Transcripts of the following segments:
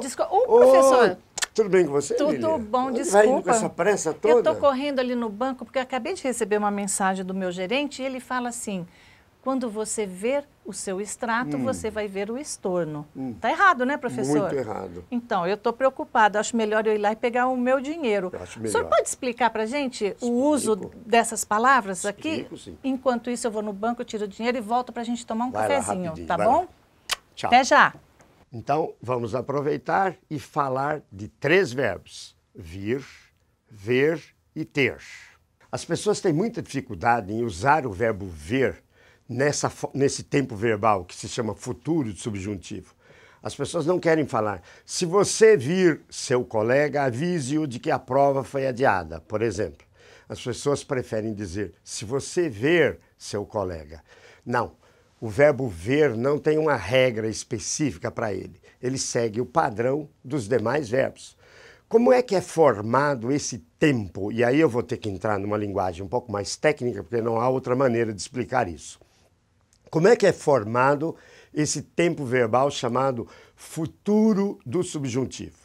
desculpa. Ô, professor. Tudo bem com você? Tudo Lilia? bom, desculpa. Vai indo com essa pressa toda? Eu estou correndo ali no banco porque eu acabei de receber uma mensagem do meu gerente e ele fala assim: quando você ver o seu extrato, hum. você vai ver o estorno. Hum. Tá errado, né, professor? Muito errado. Então, eu estou preocupada. Acho melhor eu ir lá e pegar o meu dinheiro. Eu acho melhor. O senhor pode explicar para gente Explico. o uso dessas palavras aqui? sim. Enquanto isso, eu vou no banco, tiro o dinheiro e volto para a gente tomar um vai cafezinho, tá lá, tá bom? Lá. Tchau. Até já. Então, vamos aproveitar e falar de três verbos: vir, ver e ter. As pessoas têm muita dificuldade em usar o verbo ver nessa, nesse tempo verbal que se chama futuro de subjuntivo. As pessoas não querem falar. Se você vir seu colega, avise-o de que a prova foi adiada, por exemplo. As pessoas preferem dizer se você ver seu colega. Não o verbo ver não tem uma regra específica para ele. Ele segue o padrão dos demais verbos. Como é que é formado esse tempo? E aí eu vou ter que entrar numa linguagem um pouco mais técnica, porque não há outra maneira de explicar isso. Como é que é formado esse tempo verbal chamado futuro do subjuntivo?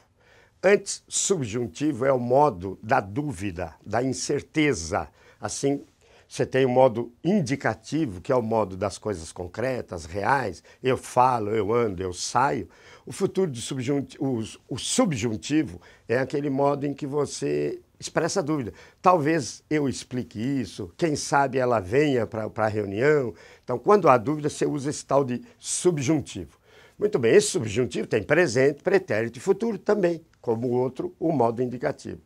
Antes, subjuntivo é o modo da dúvida, da incerteza. Assim, você tem o um modo indicativo, que é o modo das coisas concretas, reais. Eu falo, eu ando, eu saio. O futuro do subjuntivo, o, subjuntivo é aquele modo em que você expressa dúvida. Talvez eu explique isso, quem sabe ela venha para a reunião. Então, quando há dúvida, você usa esse tal de subjuntivo. Muito bem, esse subjuntivo tem presente, pretérito e futuro também, como o outro, o modo indicativo.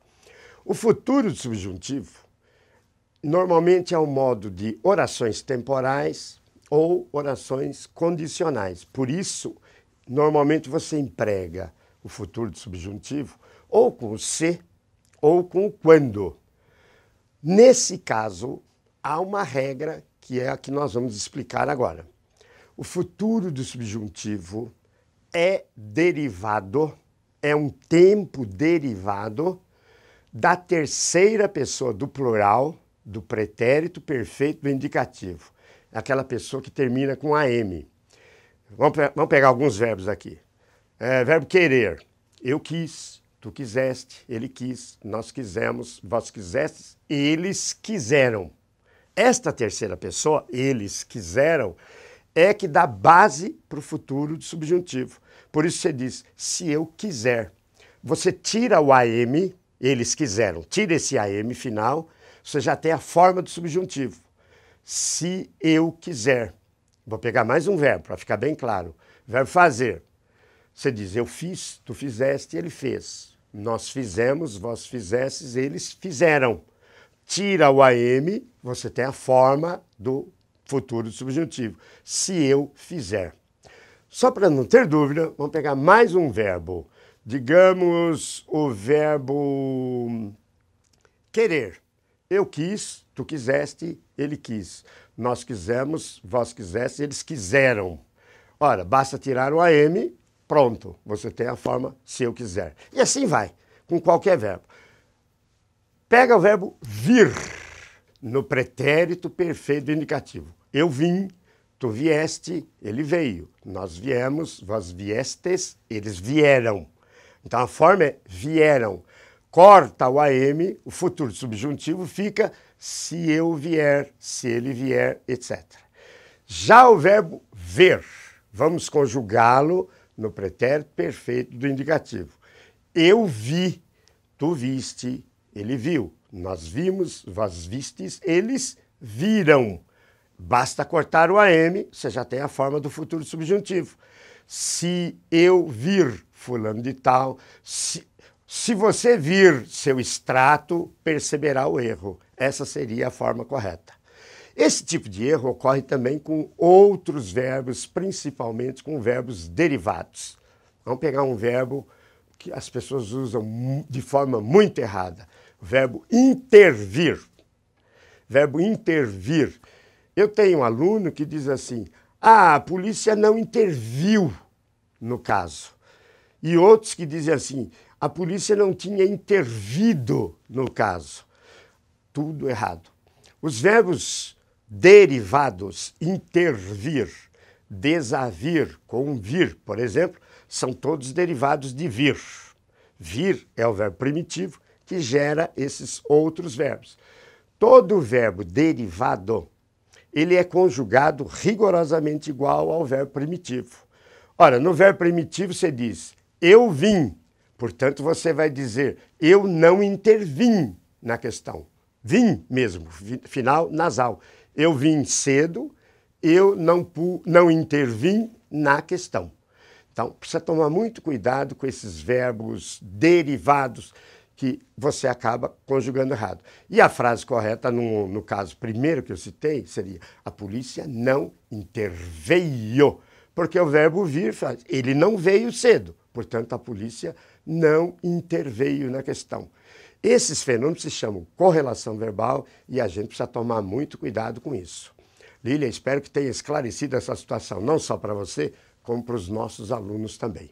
O futuro do subjuntivo normalmente é um modo de orações temporais ou orações condicionais. Por isso, normalmente você emprega o futuro do subjuntivo ou com o se ou com o quando. Nesse caso, há uma regra que é a que nós vamos explicar agora. O futuro do subjuntivo é derivado, é um tempo derivado da terceira pessoa do plural do pretérito perfeito do indicativo. Aquela pessoa que termina com AM. Vamos, vamos pegar alguns verbos aqui. É, verbo querer. Eu quis, tu quiseste, ele quis, nós quisemos, vós quisestes, eles quiseram. Esta terceira pessoa, eles quiseram, é que dá base para o futuro do subjuntivo. Por isso você diz, se eu quiser. Você tira o AM, eles quiseram, tira esse AM final você já tem a forma do subjuntivo. Se eu quiser. Vou pegar mais um verbo para ficar bem claro. Verbo fazer. Você diz eu fiz, tu fizeste, ele fez. Nós fizemos, vós fizestes, eles fizeram. Tira o AM, você tem a forma do futuro do subjuntivo. Se eu fizer. Só para não ter dúvida, vamos pegar mais um verbo. Digamos o verbo querer. Eu quis, tu quiseste, ele quis. Nós quisemos, vós quiseste, eles quiseram. Ora, basta tirar o AM, pronto, você tem a forma se eu quiser. E assim vai, com qualquer verbo. Pega o verbo vir no pretérito perfeito indicativo. Eu vim, tu vieste, ele veio. Nós viemos, vós viestes, eles vieram. Então a forma é vieram corta o AM, o futuro subjuntivo fica se eu vier, se ele vier, etc. Já o verbo ver, vamos conjugá-lo no pretérito perfeito do indicativo. Eu vi, tu viste, ele viu. Nós vimos, vós vistes, eles viram. Basta cortar o AM, você já tem a forma do futuro subjuntivo. Se eu vir fulano de tal, se se você vir seu extrato, perceberá o erro. Essa seria a forma correta. Esse tipo de erro ocorre também com outros verbos, principalmente com verbos derivados. Vamos pegar um verbo que as pessoas usam de forma muito errada: o verbo intervir. Verbo intervir. Eu tenho um aluno que diz assim: ah, a polícia não interviu no caso. E outros que dizem assim: a polícia não tinha intervido no caso. Tudo errado. Os verbos derivados, intervir, desavir, convir, por exemplo, são todos derivados de vir. Vir é o verbo primitivo que gera esses outros verbos. Todo verbo derivado, ele é conjugado rigorosamente igual ao verbo primitivo. Ora, no verbo primitivo você diz eu vim, Portanto, você vai dizer: eu não intervim na questão. Vim mesmo, final nasal. Eu vim cedo, eu não, não intervim na questão. Então, precisa tomar muito cuidado com esses verbos derivados que você acaba conjugando errado. E a frase correta, no, no caso primeiro que eu citei, seria: a polícia não interveio. Porque o verbo vir faz, ele não veio cedo. Portanto, a polícia não interveio na questão. Esses fenômenos se chamam correlação verbal e a gente precisa tomar muito cuidado com isso. Lília, espero que tenha esclarecido essa situação, não só para você, como para os nossos alunos também.